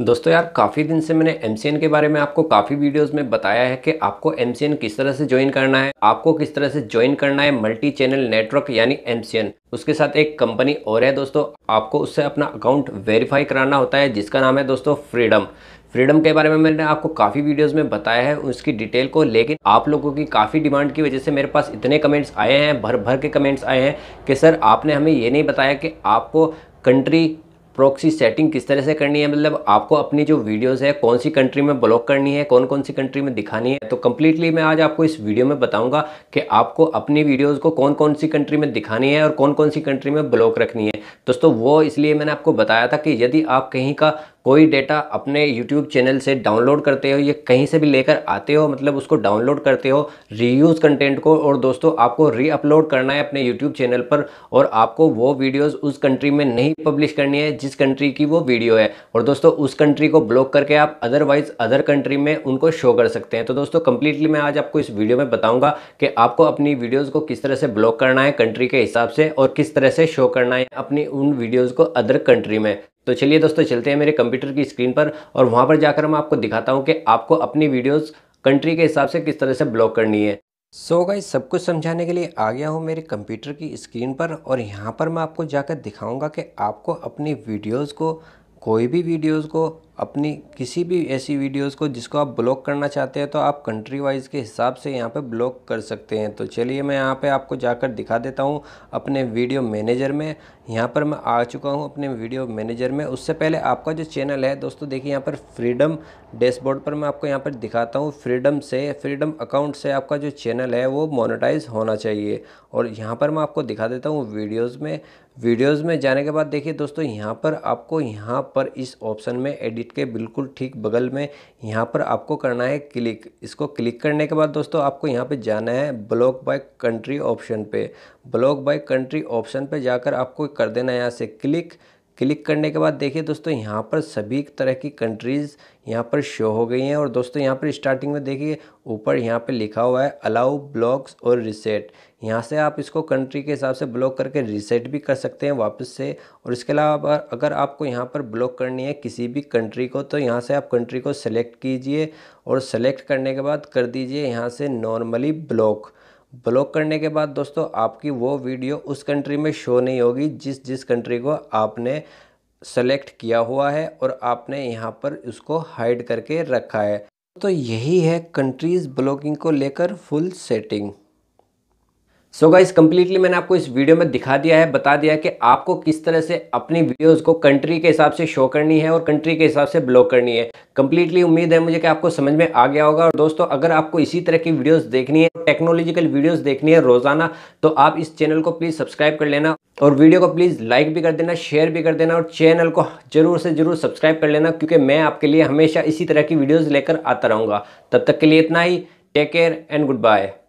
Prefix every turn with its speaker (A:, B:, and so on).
A: दोस्तों यार काफ़ी दिन से मैंने एम के बारे में आपको काफ़ी वीडियोस में बताया है कि आपको एम किस तरह से ज्वाइन करना है आपको किस तरह से ज्वाइन करना है मल्टी चैनल नेटवर्क यानी एम उसके साथ एक कंपनी और है दोस्तों आपको उससे अपना अकाउंट वेरीफाई कराना होता है जिसका नाम है दोस्तों फ्रीडम फ्रीडम के बारे में मैंने आपको काफ़ी वीडियोस में बताया है उसकी डिटेल को लेकिन आप लोगों की काफ़ी डिमांड की वजह से मेरे पास इतने कमेंट्स आए हैं भर भर के कमेंट्स आए हैं कि सर आपने हमें ये नहीं बताया कि आपको कंट्री प्रॉक्सी सेटिंग किस तरह से करनी है मतलब आपको अपनी जो वीडियोस है कौन सी कंट्री में ब्लॉक करनी है कौन कौन सी कंट्री में दिखानी है तो कम्प्लीटली मैं आज आपको इस वीडियो में बताऊंगा कि आपको अपनी वीडियोस को कौन कौन सी कंट्री में दिखानी है और कौन कौन सी कंट्री में ब्लॉक रखनी है दोस्तों वो इसलिए मैंने आपको बताया था कि यदि आप कहीं का कोई डेटा अपने यूट्यूब चैनल से डाउनलोड करते हो या कहीं से भी लेकर आते हो मतलब उसको डाउनलोड करते हो रीयूज़ कंटेंट को और दोस्तों आपको रीअपलोड करना है अपने यूट्यूब चैनल पर और आपको वो वीडियोज़ उस कंट्री में नहीं पब्लिश करनी है जिस कंट्री की वो वीडियो है और दोस्तों उस कंट्री को ब्लॉक करके आप अदरवाइज़ अदर कंट्री में उनको शो कर सकते हैं तो दोस्तों कंप्लीटली मैं आज आपको इस वीडियो में बताऊँगा कि आपको अपनी वीडियोज़ को किस तरह से ब्लॉक करना है कंट्री के हिसाब से और किस तरह से शो करना है अपनी उन वीडियोज़ को अदर कंट्री में तो चलिए दोस्तों चलते हैं मेरे कंप्यूटर की स्क्रीन पर और वहाँ पर जाकर मैं आपको दिखाता हूँ कि आपको अपनी वीडियोज़ कंट्री के हिसाब से किस तरह से ब्लॉक करनी है सो so गाइस सब कुछ समझाने के लिए आ गया हूँ मेरे कंप्यूटर की स्क्रीन पर और यहाँ पर मैं आपको जाकर दिखाऊंगा कि आपको अपनी वीडियोज़ को कोई भी वीडियोज़ को अपनी किसी भी ऐसी वीडियोस को जिसको आप ब्लॉक करना चाहते हैं तो आप कंट्री वाइज के हिसाब से यहाँ पे ब्लॉक कर सकते हैं तो चलिए मैं यहाँ पे आपको जाकर दिखा देता हूँ अपने वीडियो मैनेजर में यहाँ पर मैं आ चुका हूँ अपने वीडियो मैनेजर में उससे पहले आपका जो चैनल है दोस्तों देखिए यहाँ पर फ्रीडम डैशबोर्ड पर मैं आपको यहाँ पर दिखाता हूँ फ्रीडम से फ्रीडम अकाउंट से आपका जो चैनल है वो मोनेटाइज होना चाहिए और यहाँ पर मैं आपको दिखा देता हूँ वीडियोज़ में वीडियोज़ में जाने के बाद देखिए दोस्तों यहाँ पर आपको यहाँ पर इस ऑप्शन में एडिट के बिल्कुल ठीक बगल में यहाँ पर आपको करना है क्लिक इसको क्लिक करने के बाद दोस्तों आपको यहाँ पे जाना है ब्लॉक बाय कंट्री ऑप्शन पे ब्लॉक बाय कंट्री ऑप्शन पे जाकर आपको कर देना है यहाँ से क्लिक क्लिक करने के बाद देखिए दोस्तों यहाँ पर सभी तरह की कंट्रीज़ यहाँ पर शो हो गई हैं और दोस्तों यहाँ पर स्टार्टिंग में देखिए ऊपर यहाँ पर लिखा हुआ है अलाउ ब्लॉक्स और रिसेट यहाँ से आप इसको कंट्री के हिसाब से ब्लॉक करके रिसेट भी कर सकते हैं वापस से और इसके अलावा अगर आपको यहाँ पर ब्लॉक करनी है किसी भी कंट्री को तो यहाँ से आप कंट्री को सेलेक्ट कीजिए और सेलेक्ट करने के बाद कर दीजिए यहाँ से नॉर्मली ब्लॉक ब्लॉक करने के बाद दोस्तों आपकी वो वीडियो उस कंट्री में शो नहीं होगी जिस जिस कंट्री को आपने सेलेक्ट किया हुआ है और आपने यहाँ पर उसको हाइड करके रखा है तो यही है कंट्रीज़ ब्लॉकिंग को लेकर full setting so guys completely मैंने आपको इस वीडियो में दिखा दिया है बता दिया है कि आपको किस तरह से अपनी वीडियोस को कंट्री के हिसाब से शो करनी है और कंट्री के हिसाब से ब्लॉक करनी है कम्प्लीटली उम्मीद है मुझे कि आपको समझ में आ गया होगा और दोस्तों अगर आपको इसी तरह की वीडियोस देखनी है टेक्नोलॉजिकल वीडियोस देखनी है रोजाना तो आप इस चैनल को प्लीज़ सब्सक्राइब कर लेना और वीडियो को प्लीज़ लाइक भी कर देना शेयर भी कर देना और चैनल को जरूर से जरूर सब्सक्राइब कर लेना क्योंकि मैं आपके लिए हमेशा इसी तरह की वीडियोज़ लेकर आता रहूँगा तब तक के लिए इतना ही take care and good bye